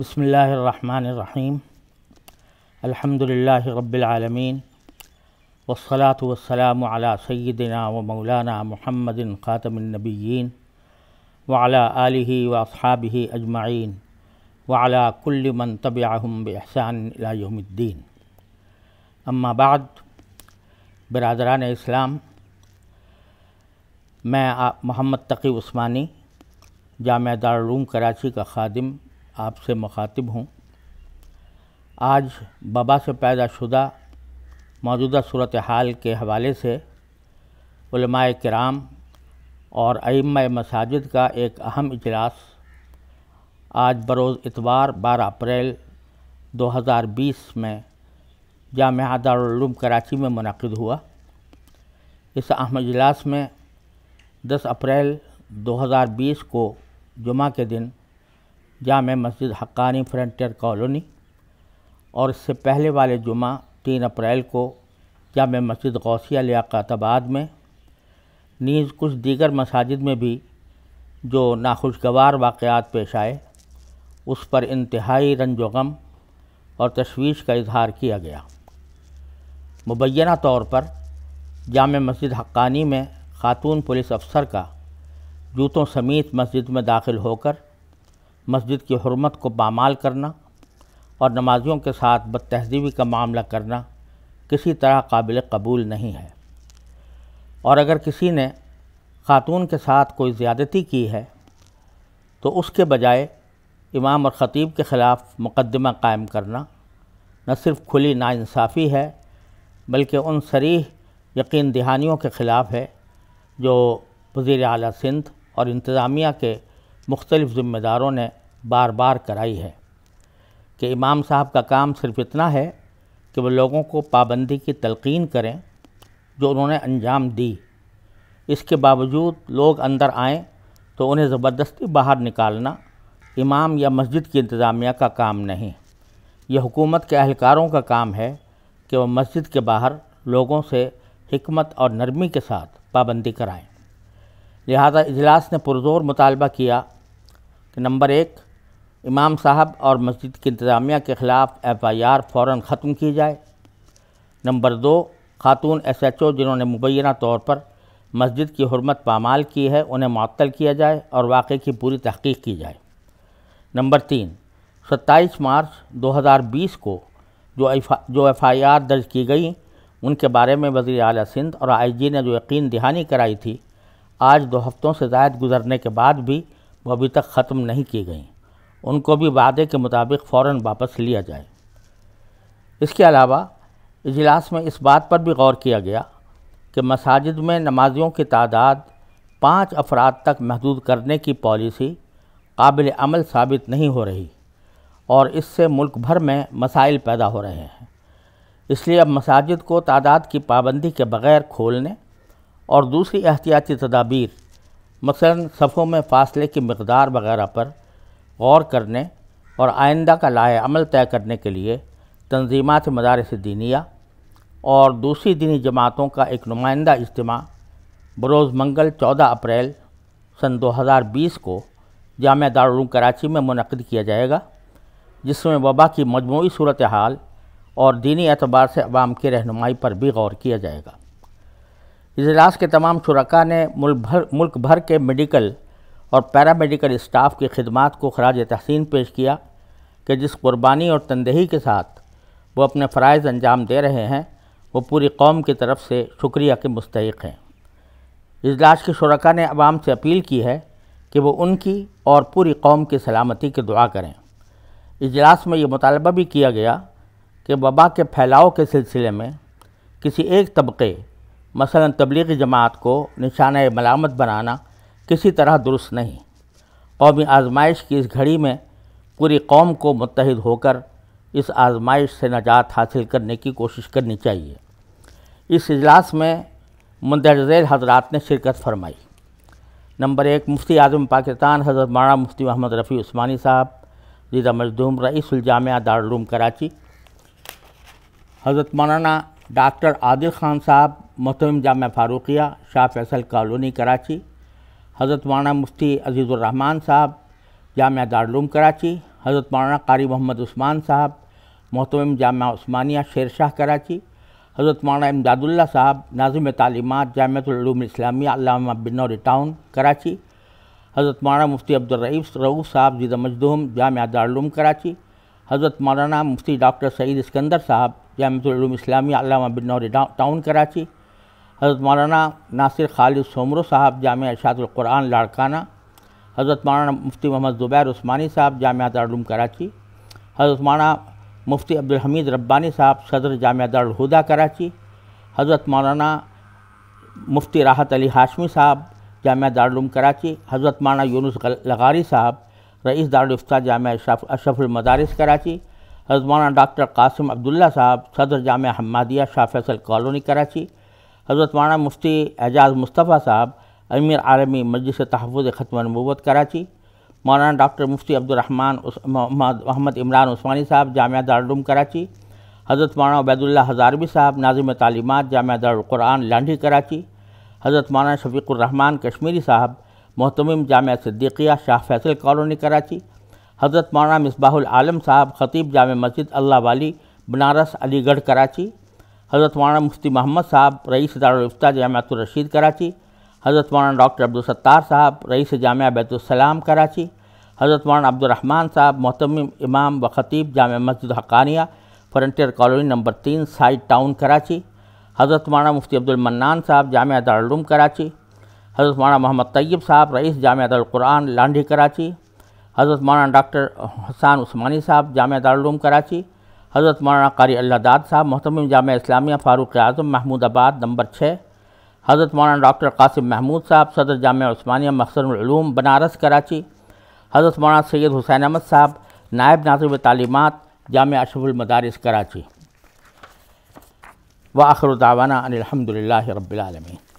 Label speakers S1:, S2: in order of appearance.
S1: بسم اللہ الرحمن الرحیم الحمد رب العالمین والصلاة والسلام على سیدنا و مولانا محمد خاتم النبیین وعلى آلہ و اصحابہ اجمعین وعلى کل من طب الى یوم الدین اما بعد برادران اسلام میں محمد تقیب عثمانی جامعہ دارالعلوم کراچی کا خادم آپ سے مخاطب ہوں آج بابا سے پیدا شدہ موجودہ صورتحال کے حوالے سے علماء کرام اور ائمہ مساجد کا ایک اہم اجلاس آج بروز اتوار بارہ اپریل دو ہزار بیس میں جامعہ دارالعلوم کراچی میں منعقد ہوا اس اہم اجلاس میں دس اپریل دو ہزار بیس کو جمعہ کے دن جامع مسجد حقانی فرنٹیئر کالونی اور اس سے پہلے والے جمعہ تین اپریل کو جامع مسجد غوثیہ لیاقت آباد میں نیز کچھ دیگر مساجد میں بھی جو ناخوشگوار واقعات پیش آئے اس پر انتہائی رنج و غم اور تشویش کا اظہار کیا گیا مبینہ طور پر جامع مسجد حقانی میں خاتون پولیس افسر کا جوتوں سمیت مسجد میں داخل ہو کر مسجد کی حرمت کو بامال کرنا اور نمازیوں کے ساتھ بدتہذیبی کا معاملہ کرنا کسی طرح قابل قبول نہیں ہے اور اگر کسی نے خاتون کے ساتھ کوئی زیادتی کی ہے تو اس کے بجائے امام اور خطیب کے خلاف مقدمہ قائم کرنا نہ صرف کھلی ناانصافی ہے بلکہ ان سریح یقین دہانیوں کے خلاف ہے جو وزیر اعلیٰ سندھ اور انتظامیہ کے مختلف ذمہ داروں نے بار بار کرائی ہے کہ امام صاحب کا کام صرف اتنا ہے کہ وہ لوگوں کو پابندی کی تلقین کریں جو انہوں نے انجام دی اس کے باوجود لوگ اندر آئیں تو انہیں زبردستی باہر نکالنا امام یا مسجد کی انتظامیہ کا کام نہیں یہ حکومت کے اہلکاروں کا کام ہے کہ وہ مسجد کے باہر لوگوں سے حکمت اور نرمی کے ساتھ پابندی کرائیں لہذا اجلاس نے پرزور مطالبہ کیا کہ نمبر ایک امام صاحب اور مسجد کی انتظامیہ کے خلاف ایف آئی آر فوراً ختم کی جائے نمبر دو خاتون ایس ایچ او جنہوں نے مبینہ طور پر مسجد کی حرمت پامال کی ہے انہیں معطل کیا جائے اور واقعے کی پوری تحقیق کی جائے نمبر تین ستائیس مارچ دو ہزار بیس کو جو ایف آئی آر درج کی گئی ان کے بارے میں وزیر اعلیٰ سندھ اور آئی جی نے جو یقین دہانی کرائی تھی آج دو ہفتوں سے زائد گزرنے کے بعد بھی وہ ابھی تک ختم نہیں کی گئیں ان کو بھی وعدے کے مطابق فوراً واپس لیا جائے اس کے علاوہ اجلاس میں اس بات پر بھی غور کیا گیا کہ مساجد میں نمازیوں کی تعداد پانچ افراد تک محدود کرنے کی پالیسی قابل عمل ثابت نہیں ہو رہی اور اس سے ملک بھر میں مسائل پیدا ہو رہے ہیں اس لیے اب مساجد کو تعداد کی پابندی کے بغیر کھولنے اور دوسری احتیاطی تدابیر مثلا صفوں میں فاصلے کی مقدار وغیرہ پر غور کرنے اور آئندہ کا لائے عمل طے کرنے کے لیے تنظیمات مدارس دینیہ اور دوسری دینی جماعتوں کا ایک نمائندہ اجتماع بروز منگل چودہ اپریل سن دو ہزار بیس کو جامعہ دارالعلوم کراچی میں منعقد کیا جائے گا جس میں وبا کی مجموعی صورتحال اور دینی اعتبار سے عوام کی رہنمائی پر بھی غور کیا جائے گا اجلاس کے تمام شرکا نے ملک بھر ملک بھر کے میڈیکل اور پیرامیڈیکل اسٹاف کی خدمات کو خراج تحسین پیش کیا کہ جس قربانی اور تندہی کے ساتھ وہ اپنے فرائض انجام دے رہے ہیں وہ پوری قوم کی طرف سے شکریہ کے مستحق ہیں اجلاس کے شرکا نے عوام سے اپیل کی ہے کہ وہ ان کی اور پوری قوم کی سلامتی کی دعا کریں اجلاس میں یہ مطالبہ بھی کیا گیا کہ وبا کے پھیلاؤ کے سلسلے میں کسی ایک طبقے مثلا تبلیغی جماعت کو نشانہ ملامت بنانا کسی طرح درست نہیں قومی آزمائش کی اس گھڑی میں پوری قوم کو متحد ہو کر اس آزمائش سے نجات حاصل کرنے کی کوشش کرنی چاہیے اس اجلاس میں ذیل حضرات نے شرکت فرمائی نمبر ایک مفتی اعظم پاکستان حضرت مولانا مفتی محمد رفیع عثمانی صاحب زیدہ مجدوم رئیس الجامعہ دارالعلوم کراچی حضرت مولانا ڈاکٹر عادل خان صاحب محترم جامعہ فاروقیہ شاہ فیصل کالونی کراچی حضرت مانا مفتی عزیز الرحمن صاحب جامعہ دارالعلوم کراچی حضرت مولانا قاری محمد عثمان صاحب محترم جامعہ عثمانیہ شیر شاہ کراچی حضرت مانا امداد اللہ صاحب ناظم تعلیمات جامعہ العلوم الاسلامی علامہ ٹاؤن کراچی حضرت مانا مفتی عبد الرعیف رعوف صاحب زیدہ مجدوم جامعہ دارالعلوم کراچی حضرت مولانا مفتی ڈاکٹر سعید اسکندر صاحب جامعۃ العلوم اسلامی علامہ بنور نور ٹاؤن کراچی حضرت مولانا ناصر خالد سومرو صاحب جامعہ ارشاد القرآن لاڑکانہ حضرت مولانا مفتی محمد زبیر عثمانی صاحب جامعہ دارالعلوم کراچی حضرت مولانا مفتی عبدالحمید ربانی صاحب صدر جامعہ دارالہدا کراچی حضرت مولانا مفتی راحت علی ہاشمی صاحب جامعہ دارالعلوم کراچی حضرت مولانا یونس لغاری صاحب رئیس دارالفتہ جامعہ اشرف المدارس کراچی حضرت مولانا ڈاکٹر قاسم عبداللہ صاحب صدر جامعہ حمادیہ شاہ فیصل کالونی کراچی حضرت مولانا مفتی اعجاز مصطفیٰ صاحب امیر عالمی مجلس تحفظ ختم نبوت کراچی مولانا ڈاکٹر مفتی عبد محمد عمران عثمانی صاحب جامعہ دارالعلوم کراچی حضرت مولانا عبید اللہ ہزاروی صاحب ناظم تعلیمات جامعہ دار القرآن لانڈھی کراچی حضرت مولانا شفیق الرحمن کشمیری صاحب محتمم جامعہ صدیقیہ شاہ فیصل کالونی کراچی حضرت مولانا مصباح العالم صاحب خطیب جامع مسجد اللہ والی بنارس علی گڑھ کراچی حضرت مولانا مفتی محمد صاحب رئیس دارالفتہ جامعۃ الرشید کراچی حضرت مولانا ڈاکٹر عبدالستار صاحب رئیس جامعہ بیت السلام کراچی حضرت مولانا عبد صاحب محتم امام و خطیب Jama Masjid Haqqania frontier colony number تین سائٹ ٹاؤن کراچی حضرت مولانا مفتی عبد المنان صاحب جامعہ دارالعلوم کراچی حضرت مولانا محمد طیب صاحب رئیس جامعہ القرآن لانڈھی کراچی حضرت مولانا ڈاکٹر حسان عثمانی صاحب جامعہ دارالعلوم کراچی حضرت مولانا قاری اللہ داد صاحب محتم جامعہ اسلامیہ فاروق اعظم محمود آباد نمبر چھ حضرت مولانا ڈاکٹر قاسم محمود صاحب صدر جامعہ عثمانیہ مخصر العلوم بنارس کراچی حضرت مولانا سید حسین احمد صاحب نائب نازم تعلیمات جامعہ اشرف المدارس کراچی وآخر دعوانا ان الحمد للہ رب العالمین